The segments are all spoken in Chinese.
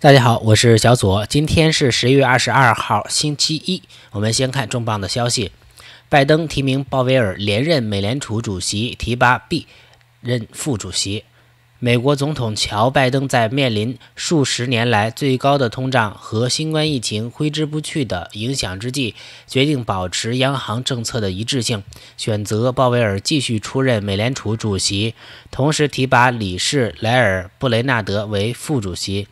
大家好，我是小左。今天是十一月二十二号，星期一。我们先看重磅的消息：拜登提名鲍威尔连任美联储主席，提拔 B 任副主席。美国总统乔拜登在面临数十年来最高的通胀和新冠疫情挥之不去的影响之际，决定保持央行政策的一致性，选择鲍威尔继续出任美联储主席，同时提拔理事莱尔布雷纳德为副主席。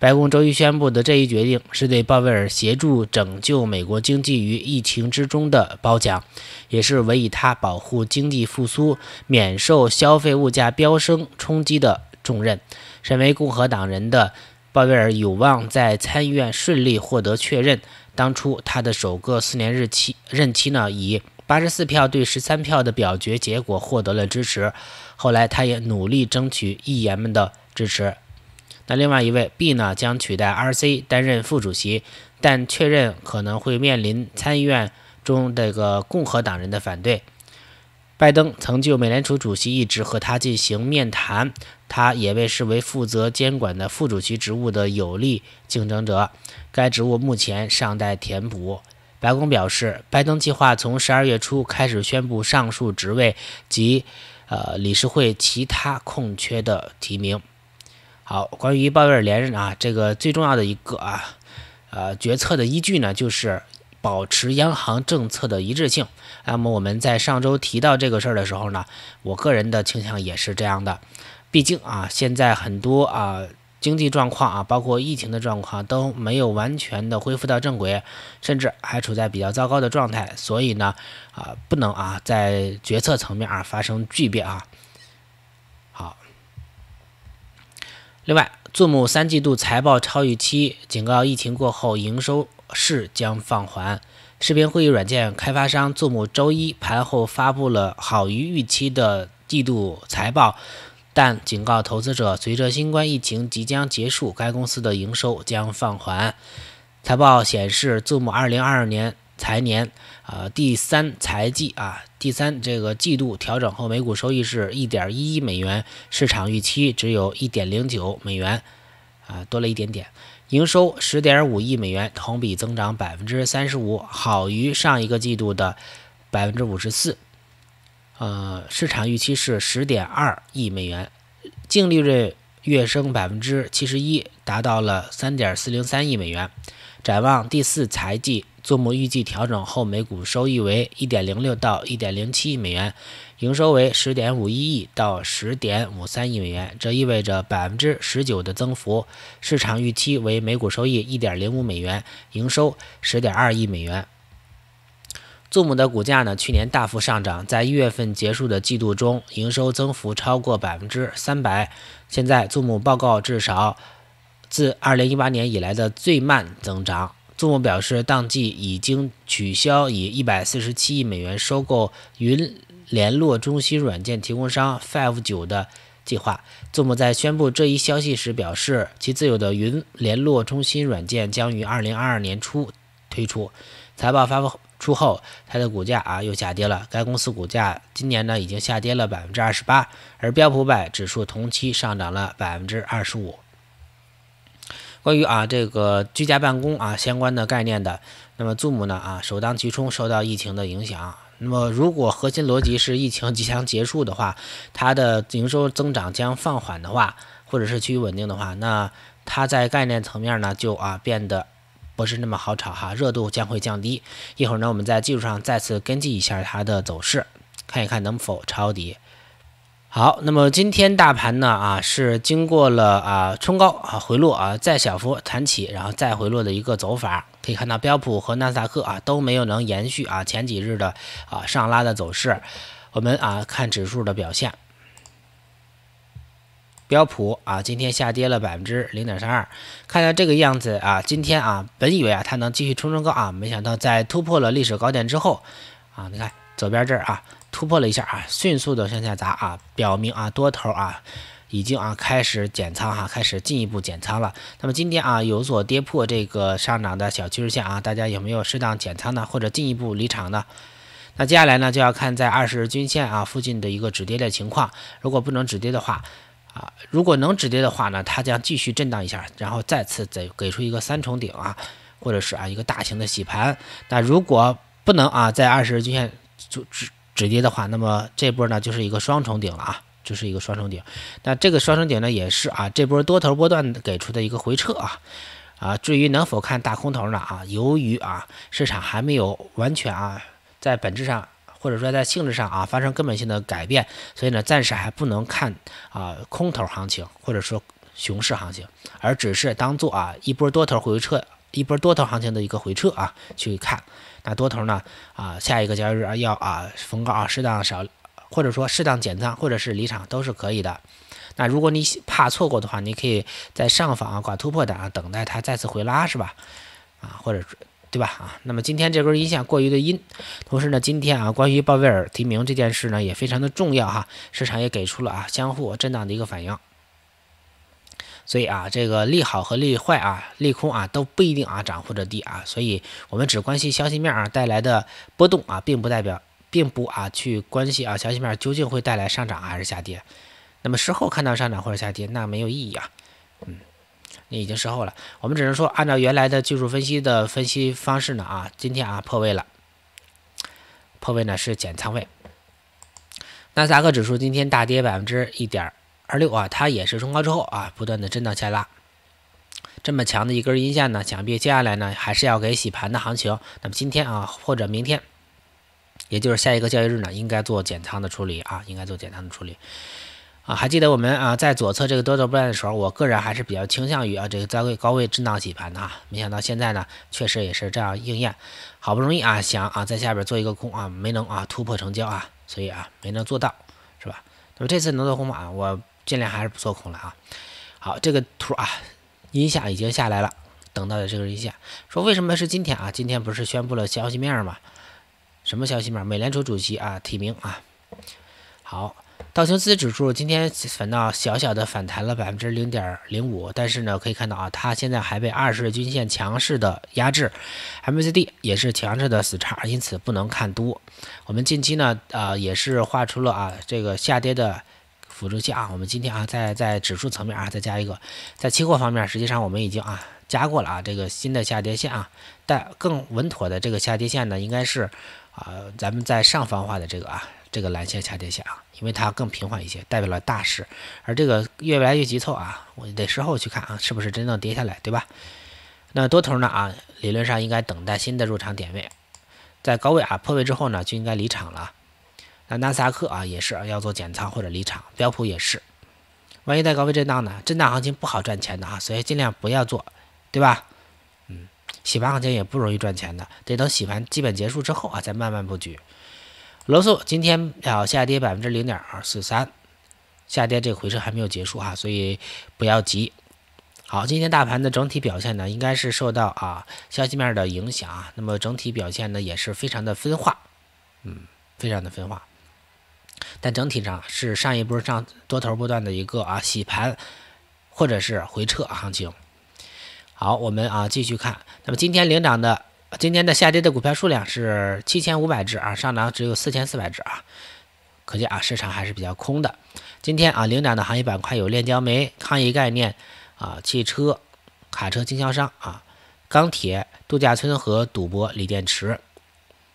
白宫周一宣布的这一决定是对鲍威尔协助拯救美国经济于疫情之中的褒奖，也是委以他保护经济复苏免受消费物价飙升冲击的重任。身为共和党人的鲍威尔有望在参议院顺利获得确认。当初他的首个四年日期任期呢，以八十四票对十三票的表决结果获得了支持。后来他也努力争取议员们的支持。那另外一位 B 呢，将取代 R.C 担任副主席，但确认可能会面临参议院中这个共和党人的反对。拜登曾就美联储主席一职和他进行面谈，他也被视为负责监管的副主席职务的有力竞争者。该职务目前尚待填补。白宫表示，拜登计划从十二月初开始宣布上述职位及呃理事会其他空缺的提名。好，关于鲍威尔连任啊，这个最重要的一个啊，呃，决策的依据呢，就是保持央行政策的一致性。那么我们在上周提到这个事儿的时候呢，我个人的倾向也是这样的。毕竟啊，现在很多啊经济状况啊，包括疫情的状况都没有完全的恢复到正轨，甚至还处在比较糟糕的状态，所以呢，啊，不能啊在决策层面啊发生巨变啊。另外，Zoom 三季度财报超预期，警告疫情过后营收势将放缓。视频会议软件开发商 Zoom 周一盘后发布了好于预期的季度财报，但警告投资者，随着新冠疫情即将结束，该公司的营收将放缓。财报显示，Zoom 2022年。财年啊，第三财季啊，第三这个季度调整后每股收益是一点一亿美元，市场预期只有一点零九美元，啊，多了一点点。营收十点五亿美元，同比增长百分之三十五，好于上一个季度的百分之五十四。呃，市场预期是十点二亿美元，净利润跃升百分之七十一，达到了三点四零三亿美元。展望第四财季。z o 预计调整后每股收益为1.06到1.07美元，营收为10.51亿到10.53亿美元，这意味着19%的增幅。市场预期为每股收益1.05美元，营收10.2亿美元。祖母的股价呢，去年大幅上涨，在一月份结束的季度中，营收增幅超过300%。现在祖母报告至少自2018年以来的最慢增长。o 母表示，当季已经取消以一百四十七亿美元收购云联络中心软件提供商 Five 九的计划。o 母在宣布这一消息时表示，其自有的云联络中心软件将于二零二二年初推出。财报发布出后，它的股价啊又下跌了。该公司股价今年呢已经下跌了百分之二十八，而标普百指数同期上涨了百分之二十五。关于啊这个居家办公啊相关的概念的，那么祖母呢啊首当其冲受到疫情的影响。那么如果核心逻辑是疫情即将结束的话，它的营收增长将放缓的话，或者是趋于稳定的话，那它在概念层面呢就啊变得不是那么好炒哈，热度将会降低。一会儿呢我们在技术上再次跟进一下它的走势，看一看能否抄底。好，那么今天大盘呢啊是经过了啊冲高啊回落啊再小幅弹起，然后再回落的一个走法，可以看到标普和纳斯达克啊都没有能延续啊前几日的啊上拉的走势，我们啊看指数的表现，标普啊今天下跌了百分之零点三二，看到这个样子啊，今天啊本以为啊它能继续冲冲高啊，没想到在突破了历史高点之后啊，你看左边这儿啊。突破了一下啊，迅速的向下砸啊，表明啊多头啊已经啊开始减仓哈，开始进一步减仓了。那么今天啊有所跌破这个上涨的小趋势线啊，大家有没有适当减仓呢？或者进一步离场呢？那接下来呢就要看在二十日均线啊附近的一个止跌的情况。如果不能止跌的话啊，如果能止跌的话呢，它将继续震荡一下，然后再次再给出一个三重顶啊，或者是啊一个大型的洗盘。那如果不能啊在二十日均线阻止。止跌的话，那么这波呢就是一个双重顶了啊，就是一个双重顶。那这个双重顶呢，也是啊，这波多头波段给出的一个回撤啊啊。至于能否看大空头呢啊？由于啊市场还没有完全啊在本质上或者说在性质上啊发生根本性的改变，所以呢暂时还不能看啊空头行情或者说熊市行情，而只是当做啊一波多头回撤。一波多头行情的一个回撤啊，去看，那多头呢啊，下一个交易日要啊逢高啊适当少，或者说适当减仓或者是离场都是可以的。那如果你怕错过的话，你可以在上方啊挂突破单啊，等待它再次回拉是吧？啊，或者对吧？啊，那么今天这根阴线过于的阴，同时呢，今天啊关于鲍威尔提名这件事呢也非常的重要哈，市场也给出了啊相互震荡的一个反应。所以啊，这个利好和利坏啊，利空啊都不一定啊涨或者跌啊，所以我们只关心消息面啊带来的波动啊，并不代表并不啊去关心啊消息面究竟会带来上涨还是下跌。那么事后看到上涨或者下跌，那没有意义啊。嗯，你已经事后了，我们只能说按照原来的技术分析的分析方式呢啊，今天啊破位了，破位呢是减仓位。纳斯达克指数今天大跌百分之一点。二六啊，它也是冲高之后啊，不断的震荡下拉，这么强的一根阴线呢，想必接下来呢还是要给洗盘的行情。那么今天啊，或者明天，也就是下一个交易日呢，应该做减仓的处理啊，应该做减仓的处理啊。还记得我们啊，在左侧这个多头不段的时候，我个人还是比较倾向于啊，这个在位高位震荡洗盘的啊。没想到现在呢，确实也是这样应验。好不容易啊，想啊，在下边做一个空啊，没能啊突破成交啊，所以啊，没能做到，是吧？那么这次能做空啊，我。尽量还是不做空了啊！好，这个图啊，阴线已经下来了，等到的这个阴线。说为什么是今天啊？今天不是宣布了消息面吗？什么消息面？美联储主席啊提名啊。好，道琼斯指数今天反倒小小的反弹了百分之零点零五，但是呢，可以看到啊，它现在还被二十日均线强势的压制，MACD 也是强势的死叉，因此不能看多。我们近期呢，呃，也是画出了啊，这个下跌的。辅助线啊，我们今天啊，在在指数层面啊，再加一个，在期货方面，实际上我们已经啊加过了啊，这个新的下跌线啊，但更稳妥的这个下跌线呢，应该是啊，咱们在上方画的这个啊，这个蓝线下跌线啊，因为它更平缓一些，代表了大势，而这个越来越急促啊，我得事后去看啊，是不是真正跌下来，对吧？那多头呢啊，理论上应该等待新的入场点位，在高位啊破位之后呢，就应该离场了。那纳斯达克啊也是要做减仓或者离场，标普也是，万一在高位震荡呢，震荡行情不好赚钱的啊，所以尽量不要做，对吧？嗯，洗盘行情也不容易赚钱的，得等洗盘基本结束之后啊，再慢慢布局。罗素今天要下跌百分之零点二四三，下跌这个回撤还没有结束哈，所以不要急。好，今天大盘的整体表现呢，应该是受到啊消息面的影响啊，那么整体表现呢也是非常的分化，嗯，非常的分化。但整体上是上一波上多头不断的一个啊洗盘，或者是回撤行情。好，我们啊继续看。那么今天领涨的，今天的下跌的股票数量是七千五百只啊，上涨只有四千四百只啊。可见啊市场还是比较空的。今天啊领涨的行业板块有炼焦煤、抗疫概念啊、汽车、卡车经销商啊、钢铁、度假村和赌博、锂电池。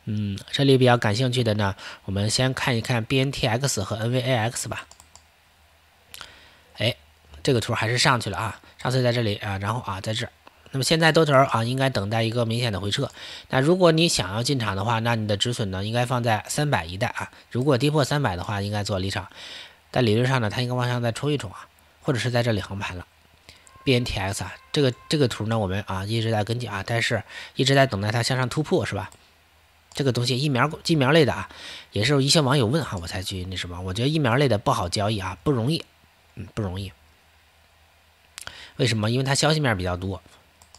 嗯，这里比较感兴趣的呢，我们先看一看 BNTX 和 NVAX 吧。哎，这个图还是上去了啊，上次在这里啊，然后啊在这儿。那么现在多头啊，应该等待一个明显的回撤。那如果你想要进场的话，那你的止损呢，应该放在三百一带啊。如果跌破三百的话，应该做离场。但理论上呢，它应该往上再冲一冲啊，或者是在这里横盘了。BNTX 啊，这个这个图呢，我们啊一直在跟进啊，但是一直在等待它向上突破，是吧？这个东西疫苗、疫苗类的啊，也是一些网友问哈，我才去那什么。我觉得疫苗类的不好交易啊，不容易，嗯，不容易。为什么？因为它消息面比较多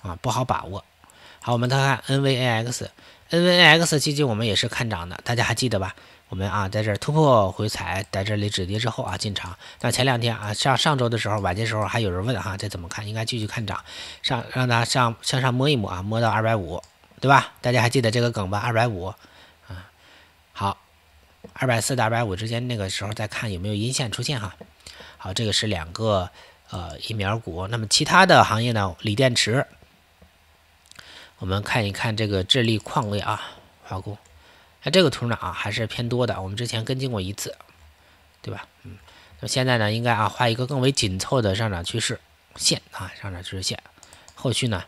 啊，不好把握。好，我们再看 NVAX，NVAX 基金我们也是看涨的，大家还记得吧？我们啊在这儿突破回踩，在这里止跌之后啊进场。那前两天啊，上上周的时候晚间时候还有人问哈，这怎么看？应该继续看涨，上让它上向上摸一摸啊，摸到二百五。对吧？大家还记得这个梗吧？二百五，啊，好，二百四到二百五之间，那个时候再看有没有阴线出现哈。好，这个是两个呃疫苗股，那么其他的行业呢？锂电池，我们看一看这个智利矿业啊，化工。那这个图呢啊还是偏多的，我们之前跟进过一次，对吧？嗯，那么现在呢，应该啊画一个更为紧凑的上涨趋势线啊，上涨趋势线，后续呢？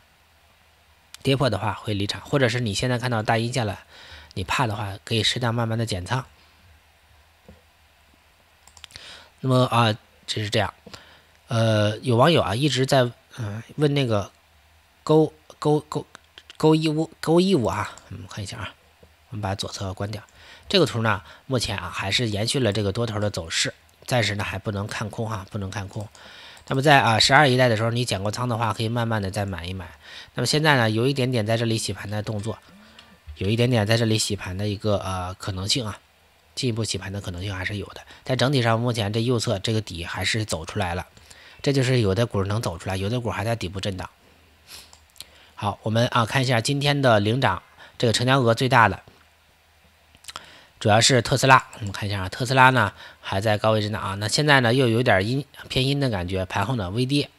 跌破的话会离场，或者是你现在看到大阴线了，你怕的话可以适当慢慢的减仓。那么啊，就是这样。呃，有网友啊一直在嗯问那个勾勾勾勾一五勾一五啊，我们看一下啊，我们把左侧关掉。这个图呢，目前啊还是延续了这个多头的走势，暂时呢还不能看空啊，不能看空。那么在啊十二一代的时候，你减过仓的话，可以慢慢的再买一买。那么现在呢，有一点点在这里洗盘的动作，有一点点在这里洗盘的一个呃可能性啊，进一步洗盘的可能性还是有的。但整体上目前这右侧这个底还是走出来了，这就是有的股能走出来，有的股还在底部震荡。好，我们啊看一下今天的领涨，这个成交额最大的。主要是特斯拉，我们看一下啊，特斯拉呢还在高位震荡啊，那现在呢又有点阴偏阴的感觉，盘后呢微跌，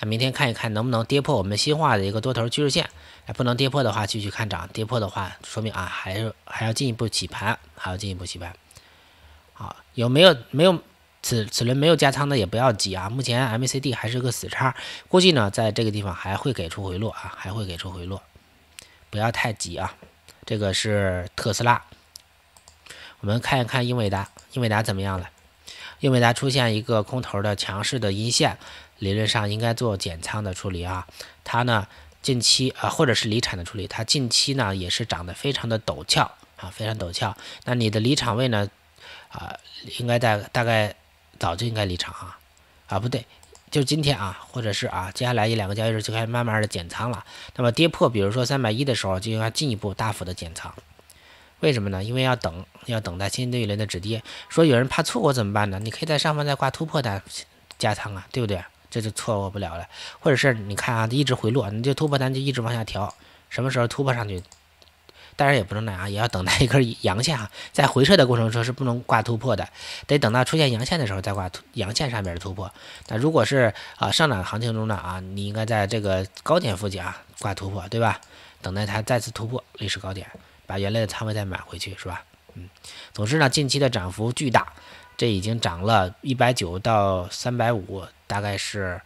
那明天看一看能不能跌破我们新化的一个多头趋势线，不能跌破的话继续看涨，跌破的话说明啊还是还要进一步洗盘，还要进一步洗盘。好，有没有没有此此轮没有加仓的也不要急啊，目前 MACD 还是个死叉，估计呢在这个地方还会给出回落啊，还会给出回落，不要太急啊，这个是特斯拉。我们看一看英伟达，英伟达怎么样了？英伟达出现一个空头的强势的阴线，理论上应该做减仓的处理啊。它呢近期啊，或者是离场的处理，它近期呢也是涨得非常的陡峭啊，非常陡峭。那你的离场位呢啊，应该在大概早就应该离场啊啊，不对，就今天啊，或者是啊，接下来一两个交易日就开始慢慢的减仓了。那么跌破比如说三百一的时候就应该进一步大幅的减仓。为什么呢？因为要等，要等待新的一轮的止跌。说有人怕错过怎么办呢？你可以在上方再挂突破单加仓啊，对不对？这就错过不了了。或者是你看啊，一直回落，你就突破单就一直往下调，什么时候突破上去？当然也不能那样，也要等待一根阳线啊。在回撤的过程中是不能挂突破的，得等到出现阳线的时候再挂。阳线上边的突破。那如果是啊上涨行情中呢啊，你应该在这个高点附近啊挂突破，对吧？等待它再次突破历史高点。把原来的仓位再买回去是吧？嗯，总之呢，近期的涨幅巨大，这已经涨了一百九到三百五，大概是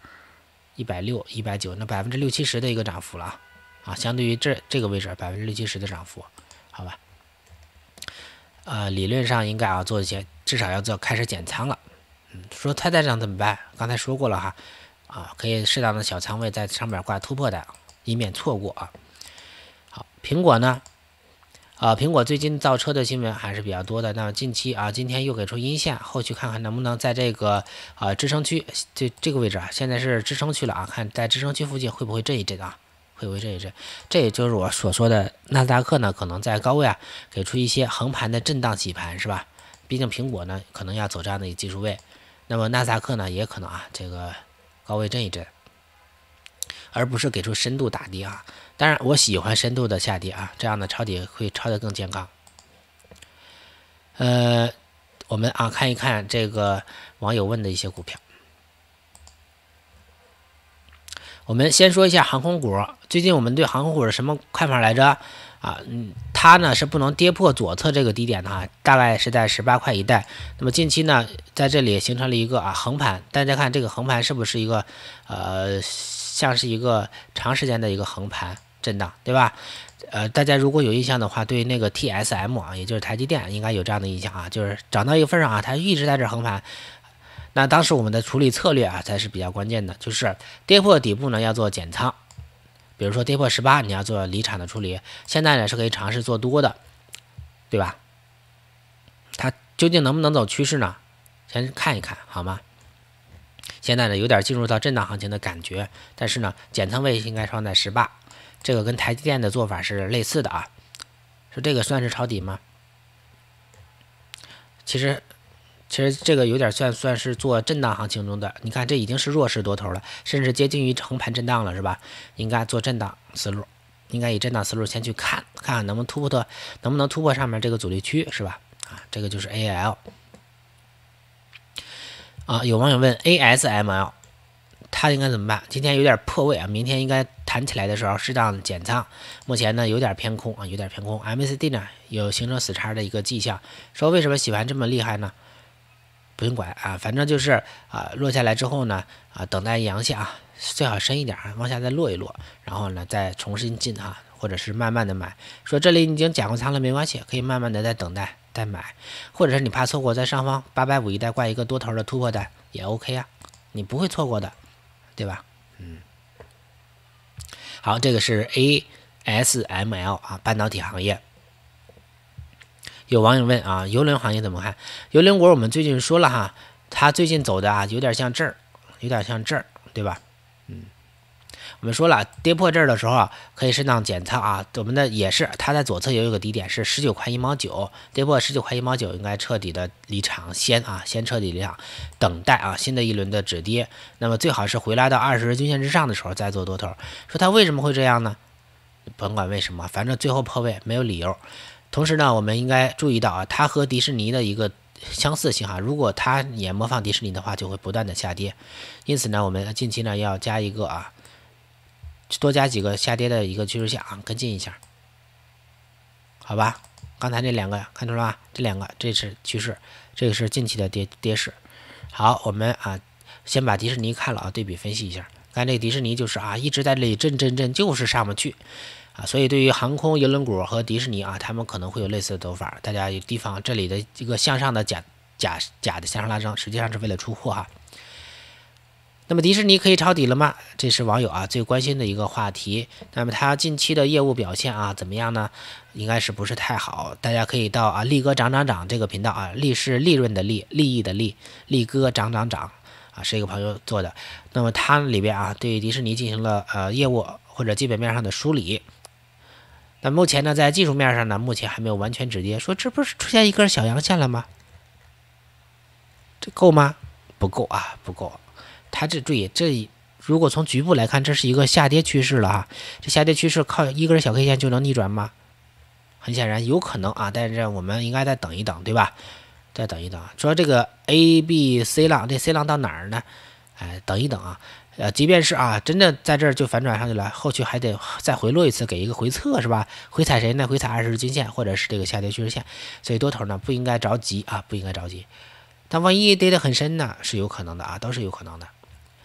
一百六、一百九，那百分之六七十的一个涨幅了啊！相对于这这个位置，百分之六七十的涨幅，好吧？呃，理论上应该啊做一些，至少要做开始减仓了。嗯，说它再涨怎么办？刚才说过了哈，啊，可以适当的小仓位在上面挂突破的，以免错过啊。好，苹果呢？啊，苹果最近造车的新闻还是比较多的。那么近期啊，今天又给出阴线，后续看看能不能在这个啊支撑区，这这个位置啊，现在是支撑区了啊，看在支撑区附近会不会震一震啊，会不会震一震？这也就是我所说的纳斯达克呢，可能在高位啊，给出一些横盘的震荡洗盘，是吧？毕竟苹果呢，可能要走这样的一技术位，那么纳斯达克呢，也可能啊，这个高位震一震。而不是给出深度打低啊！当然，我喜欢深度的下跌啊，这样的抄底会抄得更健康。呃，我们啊，看一看这个网友问的一些股票。我们先说一下航空股，最近我们对航空股是什么看法来着？啊，嗯，它呢是不能跌破左侧这个低点的啊，大概是在十八块一带。那么近期呢，在这里形成了一个啊横盘，大家看这个横盘是不是一个呃？像是一个长时间的一个横盘震荡，对吧？呃，大家如果有印象的话，对那个 TSM 啊，也就是台积电，应该有这样的印象啊，就是涨到一个份上啊，它一直在这横盘。那当时我们的处理策略啊，才是比较关键的，就是跌破底部呢，要做减仓。比如说跌破十八，你要做离场的处理。现在呢是可以尝试做多的，对吧？它究竟能不能走趋势呢？先看一看，好吗？现在呢，有点进入到震荡行情的感觉，但是呢，减仓位应该放在十八，这个跟台积电的做法是类似的啊。说这个算是抄底吗？其实，其实这个有点算算是做震荡行情中的。你看，这已经是弱势多头了，甚至接近于横盘震荡了，是吧？应该做震荡思路，应该以震荡思路先去看看能不能突破，能不能突破上面这个阻力区，是吧？啊，这个就是 AL。啊，有网友问 A S M L，它应该怎么办？今天有点破位啊，明天应该弹起来的时候适当减仓。目前呢有点偏空啊，有点偏空。M a c D 呢有形成死叉的一个迹象，说为什么洗盘这么厉害呢？不用管啊，反正就是啊落下来之后呢啊等待阳线啊。最好深一点啊，往下再落一落，然后呢，再重新进啊，或者是慢慢的买。说这里已经减过仓了，没关系，可以慢慢的再等待再买，或者是你怕错过，在上方八百五一带挂一个多头的突破单也 OK 呀，你不会错过的，对吧？嗯，好，这个是 ASML 啊，半导体行业。有网友问啊，游轮行业怎么看？游轮股我们最近说了哈，它最近走的啊，有点像这儿，有点像这儿，对吧？嗯，我们说了，跌破这儿的时候啊，可以适当减仓啊。我们的也是，它在左侧也有个低点，是十九块一毛九，跌破十九块一毛九，应该彻底的离场，先啊，先彻底离场，等待啊新的一轮的止跌。那么最好是回拉到二十日均线之上的时候再做多头。说它为什么会这样呢？甭管为什么，反正最后破位没有理由。同时呢，我们应该注意到啊，它和迪士尼的一个。相似性哈，如果它也模仿迪士尼的话，就会不断的下跌。因此呢，我们近期呢要加一个啊，多加几个下跌的一个趋势线啊，跟进一下。好吧，刚才那两个看出来吧？这两个这是趋势，这个是近期的跌跌势。好，我们啊先把迪士尼看了啊，对比分析一下。看这个迪士尼就是啊，一直在这里震震震，就是上不去。啊，所以对于航空、邮轮股和迪士尼啊，他们可能会有类似的走法，大家有提防。这里的一个向上的假假假的向上拉升，实际上是为了出货哈。那么迪士尼可以抄底了吗？这是网友啊最关心的一个话题。那么它近期的业务表现啊怎么样呢？应该是不是太好？大家可以到啊力哥涨涨涨这个频道啊，利是利润的利，利益的利，力哥涨涨涨啊，是一个朋友做的。那么它里边啊对迪士尼进行了呃业务或者基本面上的梳理。那目前呢，在技术面上呢，目前还没有完全止跌。说这不是出现一根小阳线了吗？这够吗？不够啊，不够。它这注意，这如果从局部来看，这是一个下跌趋势了哈。这下跌趋势靠一根小 K 线就能逆转吗？很显然有可能啊，但是我们应该再等一等，对吧？再等一等。说这个 A、B、C 浪，这 C 浪到哪儿呢？哎，等一等啊。呃，即便是啊，真的在这儿就反转上去了，后续还得再回落一次，给一个回测是吧？回踩谁呢？回踩二十日均线或者是这个下跌趋势线，所以多头呢不应该着急啊，不应该着急。但万一跌得很深呢？是有可能的啊，都是有可能的。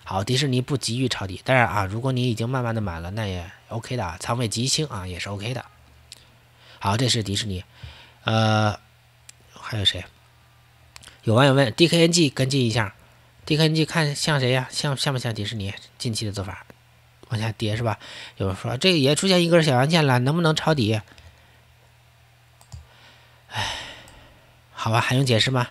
好，迪士尼不急于抄底，当然啊，如果你已经慢慢的买了，那也 OK 的，仓位极轻啊，也是 OK 的。好，这是迪士尼，呃，还有谁？有网友问，DKNG 跟进一下。T K G 看像谁呀？像像不像迪士尼近期的做法？往下跌是吧？有人说这也出现一根小阳线了，能不能抄底？哎，好吧，还用解释吗？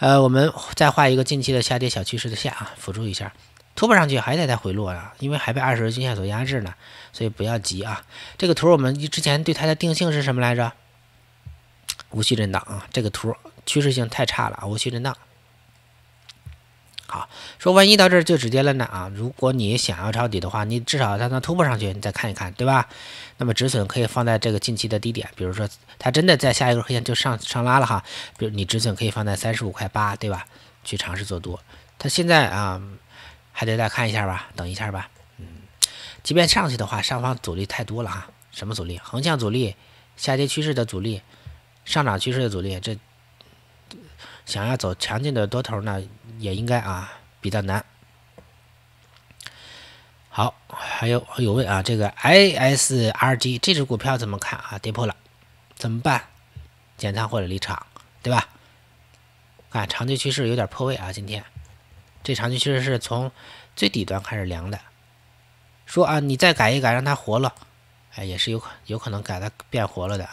呃，我们再画一个近期的下跌小趋势的线啊，辅助一下。突破上去还得再回落啊，因为还被二十日均线所压制呢，所以不要急啊。这个图我们之前对它的定性是什么来着？无序震荡啊，这个图趋势性太差了，无序震荡。啊。说万一到这儿就直接了呢？啊，如果你想要抄底的话，你至少它能突破上去，你再看一看，对吧？那么止损可以放在这个近期的低点，比如说它真的在下一个黑线就上上拉了哈，比如你止损可以放在三十五块八，对吧？去尝试做多，它现在啊，还得再看一下吧，等一下吧，嗯，即便上去的话，上方阻力太多了哈，什么阻力？横向阻力、下跌趋势的阻力、上涨趋势的阻力，这想要走强劲的多头呢？也应该啊，比较难。好，还有有问啊，这个 ISRG 这只股票怎么看啊？跌破了怎么办？减仓或者离场，对吧？看长期趋势有点破位啊。今天这长期趋势是从最底端开始量的，说啊，你再改一改让它活了，哎，也是有可有可能改它变活了的。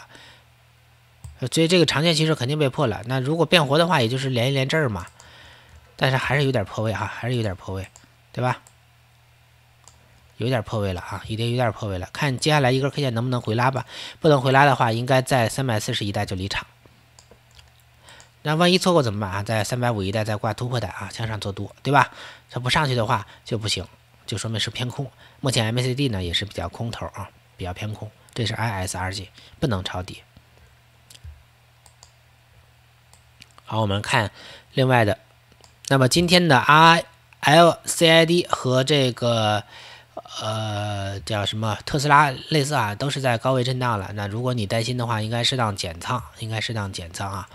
所以这个长线趋势肯定被破了。那如果变活的话，也就是连一连这儿嘛。但是还是有点破位啊，还是有点破位，对吧？有点破位了啊，已经有点破位了。看接下来一根 K 线能不能回拉吧，不能回拉的话，应该在三百四十一带就离场。那万一错过怎么办啊？在三百五一带再挂突破带啊，向上做多，对吧？它不上去的话就不行，就说明是偏空。目前 MACD 呢也是比较空头啊，比较偏空。这是 ISRG 不能抄底。好，我们看另外的。那么今天的 RILCID 和这个呃叫什么特斯拉类似啊，都是在高位震荡了。那如果你担心的话，应该适当减仓，应该适当减仓啊。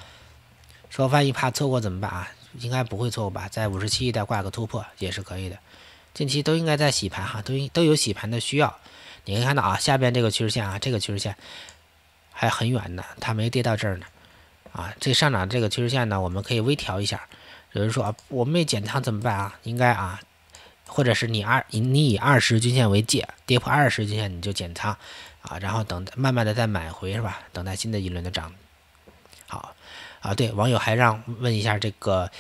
说万一怕错过怎么办啊？应该不会错过吧？在五十七亿带挂个突破也是可以的。近期都应该在洗盘哈，都应都有洗盘的需要。你可以看到啊，下边这个趋势线啊，这个趋势线还很远呢，它没跌到这儿呢。啊，这上涨这个趋势线呢，我们可以微调一下。有人说啊，我没减仓怎么办啊？应该啊，或者是你二以你以二十均线为界，跌破二十均线你就减仓啊，然后等慢慢的再买回是吧？等待新的一轮的涨。好啊，对网友还让问一下这个，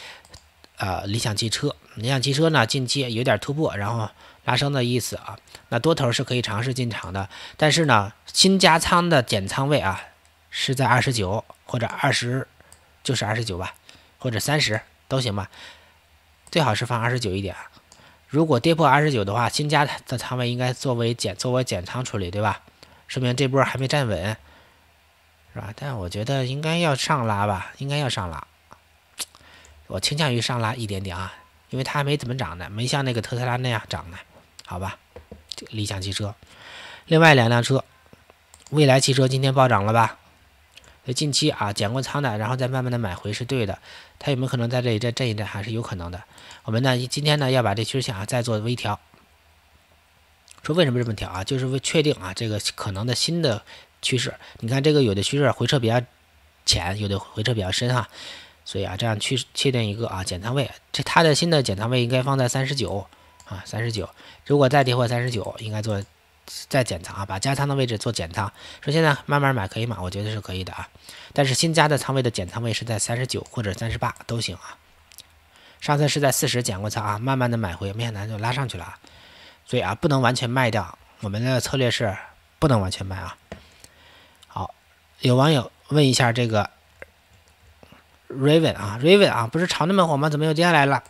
呃，理想汽车，理想汽车呢近期有点突破，然后拉升的意思啊，那多头是可以尝试进场的，但是呢，新加仓的减仓位啊是在二十九或者二十，就是二十九吧，或者三十。都行吧，最好是放二十九一点。如果跌破二十九的话，新加的仓位应该作为减作为减仓处理，对吧？说明这波还没站稳，是吧？但我觉得应该要上拉吧，应该要上拉。我倾向于上拉一点点啊，因为它还没怎么涨呢，没像那个特斯拉那样涨呢，好吧？理想汽车，另外两辆车，蔚来汽车今天暴涨了吧？近期啊减过仓的，然后再慢慢的买回是对的。它有没有可能在这里再震一震，还是有可能的。我们呢今天呢要把这趋势线啊再做微调。说为什么这么调啊？就是为确定啊这个可能的新的趋势。你看这个有的趋势回撤比较浅，有的回撤比较深哈。所以啊这样去确定一个啊减仓位，这它的新的减仓位应该放在三十九啊三十九。如果再跌破三十九，应该做。再减仓啊，把加仓的位置做减仓。说现在慢慢买可以吗？我觉得是可以的啊。但是新加的仓位的减仓位是在三十九或者三十八都行啊。上次是在四十减过仓啊，慢慢的买回，没想到就拉上去了。所以啊，不能完全卖掉。我们的策略是不能完全卖啊。好，有网友问一下这个 Raven 啊，Raven 啊，不是炒那么火吗？怎么又跌下来了？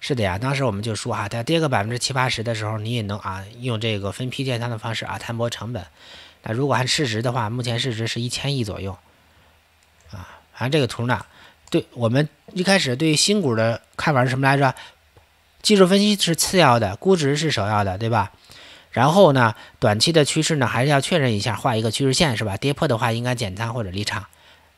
是的呀，当时我们就说啊，它跌个百分之七八十的时候，你也能啊，用这个分批建仓的方式啊，摊薄成本。那如果按市值的话，目前市值是一千亿左右啊。反正这个图呢，对我们一开始对于新股的看法是什么来着？技术分析是次要的，估值是首要的，对吧？然后呢，短期的趋势呢，还是要确认一下，画一个趋势线是吧？跌破的话，应该减仓或者离场。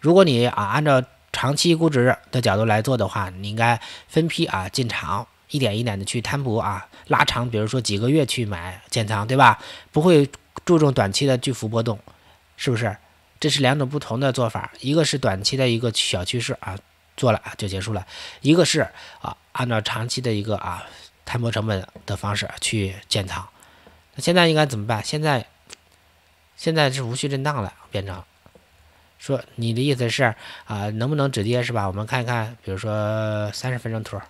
如果你啊，按照长期估值的角度来做的话，你应该分批啊进场，一点一点的去摊薄啊，拉长，比如说几个月去买建仓，对吧？不会注重短期的巨幅波动，是不是？这是两种不同的做法，一个是短期的一个小趋势啊做了就结束了，一个是啊按照长期的一个啊摊薄成本的方式去建仓。那现在应该怎么办？现在现在是无序震荡了，变成。说你的意思是啊，能不能止跌是吧？我们看一看，比如说三十分钟图，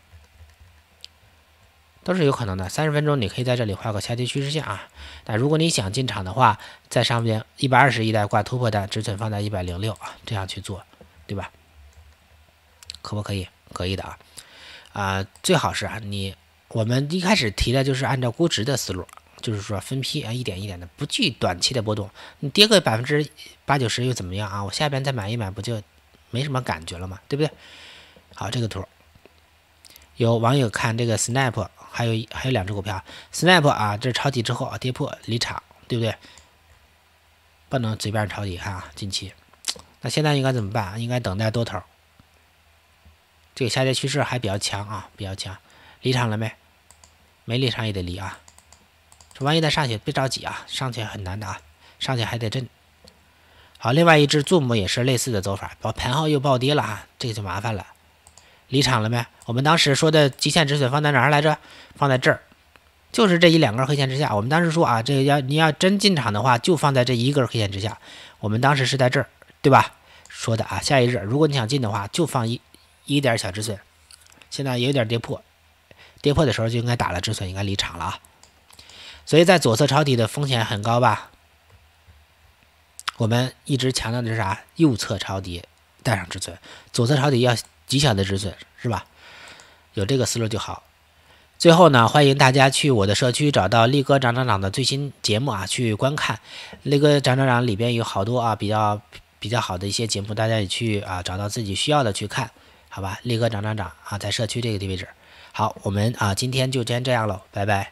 都是有可能的。三十分钟你可以在这里画个下跌趋势线啊。那如果你想进场的话，在上面一百二十一带挂突破单，止损放在一百零六啊，这样去做，对吧？可不可以？可以的啊。啊，最好是啊，你我们一开始提的就是按照估值的思路。就是说分批啊，一点一点的，不惧短期的波动。你跌个百分之八九十又怎么样啊？我下边再买一买，不就没什么感觉了吗？对不对？好，这个图，有网友看这个 Snap，还有还有两只股票，Snap 啊，这抄底之后啊，跌破离场，对不对？不能随便抄底哈，近期。那现在应该怎么办？应该等待多头。这个下跌趋势还比较强啊，比较强。离场了没？没离场也得离啊。万一再上去，别着急啊！上去很难的啊，上去还得震。好，另外一只字母也是类似的走法，把盘号又暴跌了啊，这个就麻烦了。离场了没？我们当时说的极限止损放在哪儿来着？放在这儿，就是这一两根黑线之下。我们当时说啊，这个要你要真进场的话，就放在这一根黑线之下。我们当时是在这儿，对吧？说的啊，下一日如果你想进的话，就放一一点小止损。现在有点跌破，跌破的时候就应该打了止损，应该离场了啊。所以在左侧抄底的风险很高吧？我们一直强调的是啥？右侧抄底带上止损，左侧抄底要极小的止损，是吧？有这个思路就好。最后呢，欢迎大家去我的社区找到力哥涨涨涨的最新节目啊，去观看力哥涨涨涨里边有好多啊比较比较好的一些节目，大家也去啊找到自己需要的去看，好吧？力哥涨涨涨啊，在社区这个地位置。好，我们啊今天就先这样喽，拜拜。